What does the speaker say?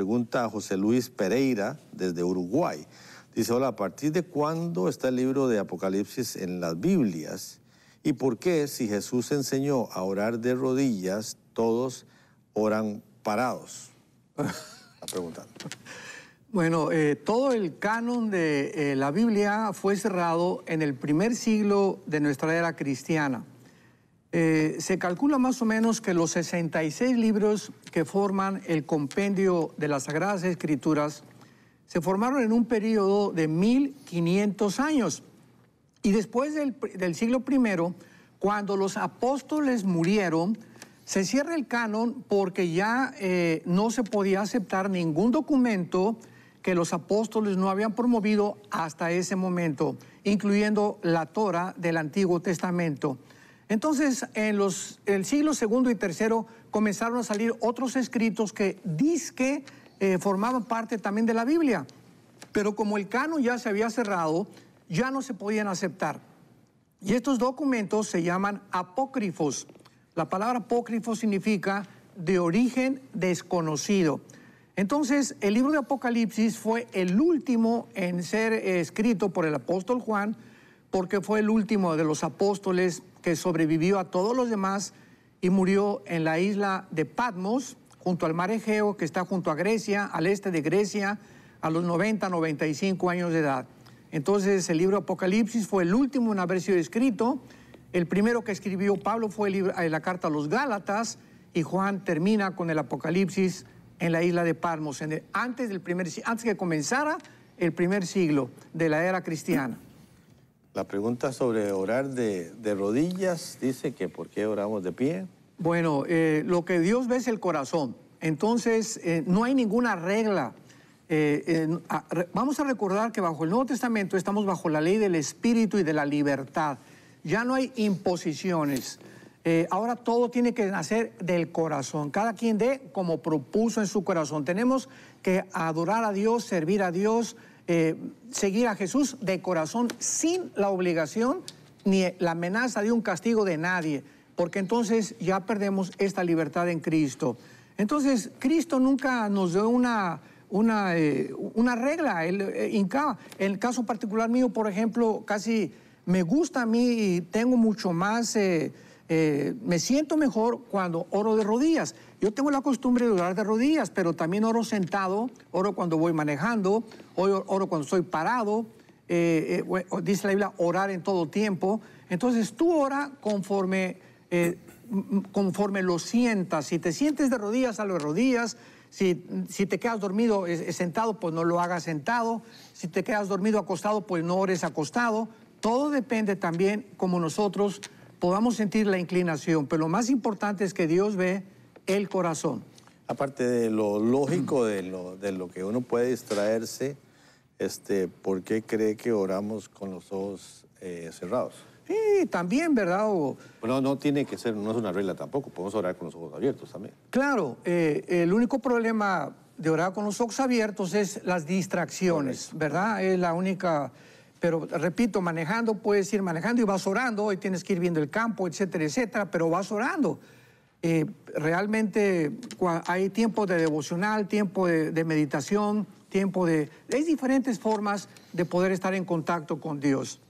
pregunta José Luis Pereira desde Uruguay. Dice, hola, ¿a partir de cuándo está el libro de Apocalipsis en las Biblias? ¿Y por qué si Jesús enseñó a orar de rodillas, todos oran parados? Está preguntando. Bueno, eh, todo el canon de eh, la Biblia fue cerrado en el primer siglo de nuestra era cristiana. Eh, se calcula más o menos que los 66 libros que forman el compendio de las Sagradas Escrituras se formaron en un periodo de 1500 años. Y después del, siglo I, cuando los apóstoles murieron, se cierra el canon porque ya eh, no se podía aceptar ningún documento que los apóstoles no habían promovido hasta ese momento, incluyendo la Torah del Antiguo Testamento. Entonces, en los el siglo segundo y tercero comenzaron a salir otros escritos que dizque eh, formaban parte también de la Biblia. Pero como el canon ya se había cerrado, ya no se podían aceptar. Y estos documentos se llaman apócrifos. La palabra apócrifo significa de origen desconocido. Entonces, el libro de Apocalipsis fue el último en ser eh, escrito por el apóstol Juan porque fue el último de los apóstoles que sobrevivió a todos los demás y murió en la isla de Patmos, junto al mar Egeo, que está junto a Grecia, al este de Grecia, a los 90, 95 años de edad. Entonces el libro Apocalipsis fue el último en haber sido escrito. El primero que escribió Pablo fue eh, la carta a los Gálatas y Juan termina con el Apocalipsis en la isla de Patmos, antes, del primer, antes que comenzara el primer siglo de la era cristiana. La pregunta sobre orar de, rodillas dice que ¿por qué oramos de pie? Bueno, eh, lo que Dios ve es el corazón. Entonces, eh, no hay ninguna regla. Eh, ah, vamos a recordar que bajo el Nuevo Testamento estamos bajo la ley del Espíritu y de la libertad. Ya no hay imposiciones. ahora todo tiene que nacer del corazón. Cada quien dé como propuso en su corazón. Tenemos que adorar a Dios, servir a Dios, eh, seguir a Jesús de corazón sin la obligación ni la amenaza de un castigo de nadie, porque entonces ya perdemos esta libertad en Cristo. Entonces, Cristo nunca nos dio una, una, eh, una regla. Eh, en el caso particular mío, por ejemplo, casi me gusta a mí y tengo mucho más... Eh, me siento mejor cuando oro de rodillas. Yo tengo la costumbre de orar de rodillas, pero también oro sentado, oro cuando voy manejando, oro, cuando soy parado. Eh, eh, dice la Biblia, orar en todo tiempo. Entonces tú ora conforme, conforme lo sientas. Si te sientes de rodillas, a de rodillas. Si, si, te quedas dormido sentado, pues no lo hagas sentado. Si te quedas dormido acostado, pues no ores acostado. Todo depende también como nosotros podamos sentir la inclinación, pero lo más importante es que Dios ve el corazón. Aparte de lo lógico, de lo, de lo que uno puede distraerse, este, ¿por qué cree que oramos con los ojos eh, cerrados? Sí, también, ¿verdad? Bueno, no tiene que ser, no es una regla tampoco, podemos orar con los ojos abiertos también. Claro, eh, el único problema de orar con los ojos abiertos es las distracciones, ¿verdad? Es la única pero repito, manejando puedes ir manejando y vas orando, hoy tienes que ir viendo el campo, etcétera, etcétera, pero vas orando. Eh, realmente hay tiempo de devocional, tiempo de, de, meditación, tiempo de... Hay diferentes formas de poder estar en contacto con Dios.